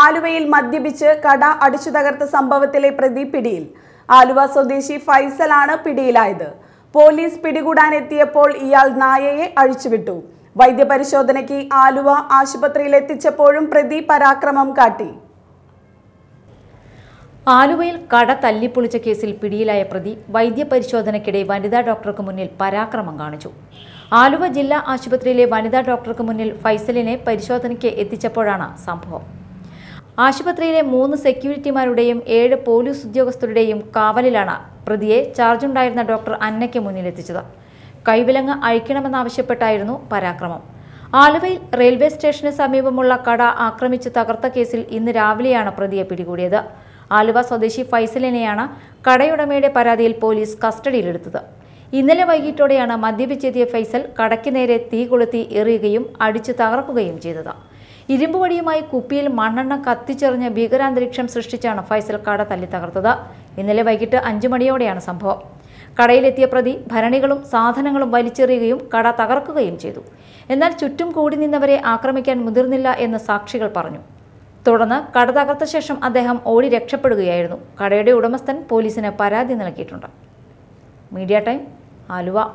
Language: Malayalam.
ആലുവയിൽ മദ്യപിച്ച് കട അടിച്ചു തകർത്ത സംഭവത്തിലെ പ്രതി പിടിയിൽ ആലുവ സ്വദേശി ഫൈസലാണ് പിടിയിലായത് പോലീസ് പിടികൂടാനെത്തിയപ്പോൾ ഇയാൾ നായയെ അഴിച്ചുവിട്ടു വൈദ്യപരിശോധനയ്ക്ക് ആലുവ ആശുപത്രിയിൽ എത്തിച്ചപ്പോഴും പ്രതി പരാക്രമം കാട്ടി ആലുവയിൽ കട തല്ലിപ്പൊളിച്ച കേസിൽ പിടിയിലായ പ്രതി വൈദ്യപരിശോധനയ്ക്കിടെ വനിതാ ഡോക്ടർക്ക് മുന്നിൽ പരാക്രമം കാണിച്ചു ആലുവ ജില്ലാ ആശുപത്രിയിലെ വനിതാ ഡോക്ടർക്ക് മുന്നിൽ ഫൈസലിനെ പരിശോധനയ്ക്ക് എത്തിച്ചപ്പോഴാണ് സംഭവം ആശുപത്രിയിലെ മൂന്ന് സെക്യൂരിറ്റിമാരുടെയും ഏഴ് പോലീസ് ഉദ്യോഗസ്ഥരുടെയും കാവലിലാണ് പ്രതിയെ ചാർജുണ്ടായിരുന്ന ഡോക്ടർ അന്നയ്ക്ക് മുന്നിലെത്തിച്ചത് കൈവിലങ്ങ് അഴിക്കണമെന്നാവശ്യപ്പെട്ടായിരുന്നു പരാക്രമം ആലുവയിൽ റെയിൽവേ സ്റ്റേഷന് സമീപമുള്ള കട ആക്രമിച്ച് തകർത്ത കേസിൽ ഇന്ന് രാവിലെയാണ് പ്രതിയെ പിടികൂടിയത് ആലുവ സ്വദേശി ഫൈസലിനെയാണ് കടയുടമയുടെ പരാതിയിൽ പോലീസ് കസ്റ്റഡിയിലെടുത്തത് ഇന്നലെ വൈകിട്ടോടെയാണ് മദ്യപിച്ചെത്തിയ ഫൈസൽ കടയ്ക്ക് നേരെ തീ കൊളുത്തി എറിയുകയും അടിച്ചു തകർക്കുകയും ചെയ്തത് വടിയുമായി കുപ്പിയിൽ മണ്ണെണ്ണ കത്തിച്ചെറിഞ്ഞ് ഭീകരാന്തരീക്ഷം സൃഷ്ടിച്ചാണ് ഫൈസൽ കട തല്ലി തകർത്തത് ഇന്നലെ വൈകിട്ട് അഞ്ചു മണിയോടെയാണ് സംഭവം കടയിലെത്തിയ പ്രതി ഭരണികളും സാധനങ്ങളും വലിച്ചെറിയുകയും കട തകർക്കുകയും ചെയ്തു എന്നാൽ ചുറ്റും കൂടി നിന്നവരെ ആക്രമിക്കാൻ മുതിർന്നില്ല എന്ന് സാക്ഷികൾ പറഞ്ഞു തുടർന്ന് കട തകർത്ത ശേഷം അദ്ദേഹം ഓടി രക്ഷപ്പെടുകയായിരുന്നു കടയുടെ ഉടമസ്ഥൻ പോലീസിന് പരാതി നൽകിയിട്ടുണ്ട് മീഡിയ ടൈം ആലുവ